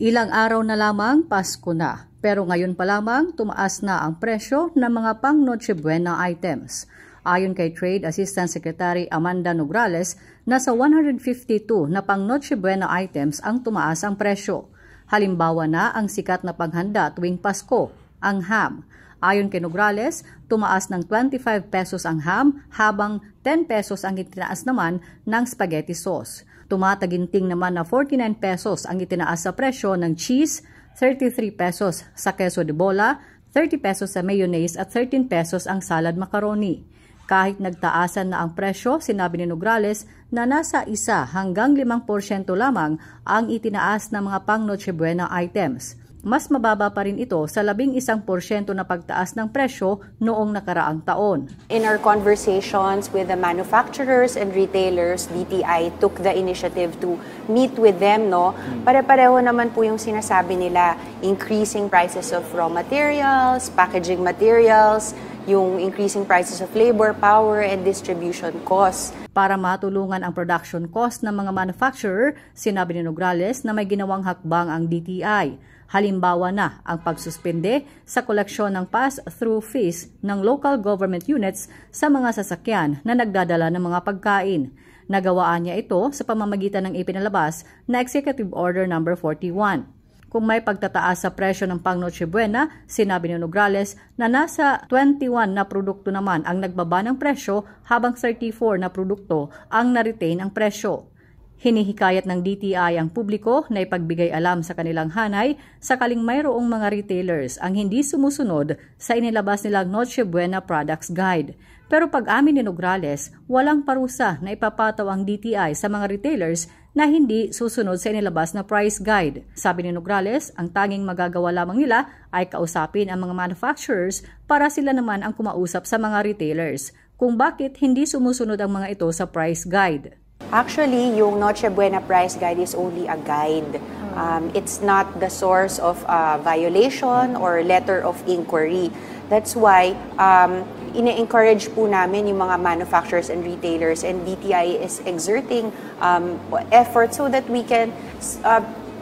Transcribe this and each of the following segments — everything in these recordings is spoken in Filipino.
Ilang araw na lamang Pasko na, pero ngayon pa lamang tumaas na ang presyo ng mga pang Noche Buena items. Ayon kay Trade Assistant Secretary Amanda Nograles, nasa 152 na pang Noche Buena items ang tumaas ang presyo. Halimbawa na ang sikat na paghanda tuwing Pasko, ang ham. Ayon kay Nograles, tumaas ng 25 pesos ang ham habang 10 pesos ang itinaas naman ng spaghetti sauce. Tumataginting naman na 49 pesos ang itinaas sa presyo ng cheese, 33 pesos sa queso de bola, 30 pesos sa mayonnaise at 13 pesos ang salad macaroni. Kahit nagtaasan na ang presyo, sinabi ni Nograles na nasa isa hanggang 5% lamang ang itinaas ng mga pang Nochebuena items mas mababa pa rin ito sa 11% na pagtaas ng presyo noong nakaraang taon. In our conversations with the manufacturers and retailers, DTI took the initiative to meet with them. No? Hmm. Pare-pareho naman po yung sinasabi nila, increasing prices of raw materials, packaging materials, yung increasing prices of labor, power, and distribution costs. Para matulungan ang production cost ng mga manufacturer, sinabi ni Nograles na may ginawang hakbang ang DTI. Halimbawa na ang pagsuspende sa koleksyon ng pass-through fees ng local government units sa mga sasakyan na nagdadala ng mga pagkain. Nagawaan niya ito sa pamamagitan ng ipinalabas na Executive Order No. 41 kung may pagtataas sa presyo ng pang Noche Buena, sinabi ni Nograles na nasa 21 na produkto naman ang nagbaba ng presyo habang 34 na produkto ang na-retain ang presyo. Hinihikayat ng DTI ang publiko na ipagbigay alam sa kanilang hanay sakaling mayroong mga retailers ang hindi sumusunod sa inilabas nilang Noche Buena Products Guide. Pero pag-amin ni Nograles, walang parusa na ipapataw ang DTI sa mga retailers na hindi susunod sa inilabas na price guide. Sabi ni Nograles, ang tanging magagawa lamang nila ay kausapin ang mga manufacturers para sila naman ang kumausap sa mga retailers kung bakit hindi sumusunod ang mga ito sa price guide. Actually, yung Noche Buena price guide is only a guide. Um, it's not the source of a violation or letter of inquiry. That's why um, ine-encourage po namin yung mga manufacturers and retailers and DTI is exerting um, efforts so that we can uh,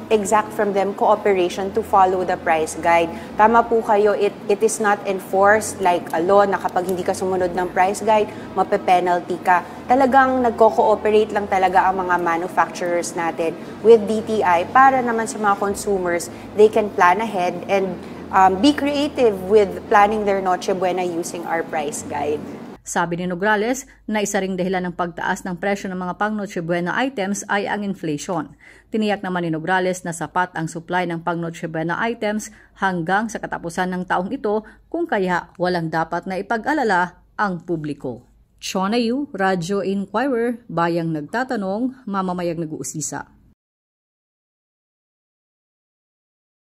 exact from them cooperation to follow the price guide. Tama po kayo, it, it is not enforced like a law na kapag hindi ka sumunod ng price guide, mape-penalty ka. Talagang nagko-cooperate lang talaga ang mga manufacturers natin with DTI para naman sa mga consumers, they can plan ahead and um, be creative with planning their Noche Buena using our price guide. Sabi ni Nograles na isa ring dahilan ng pagtaas ng presyo ng mga pang Noche items ay ang inflation. Tiniyak naman ni Nograles na sapat ang supply ng pang Noche items hanggang sa katapusan ng taong ito kung kaya walang dapat na ipag-alala ang publiko. Chonayu, Radyo Inquirer, Bayang Nagtatanong, Mamamayag Nag-uusisa.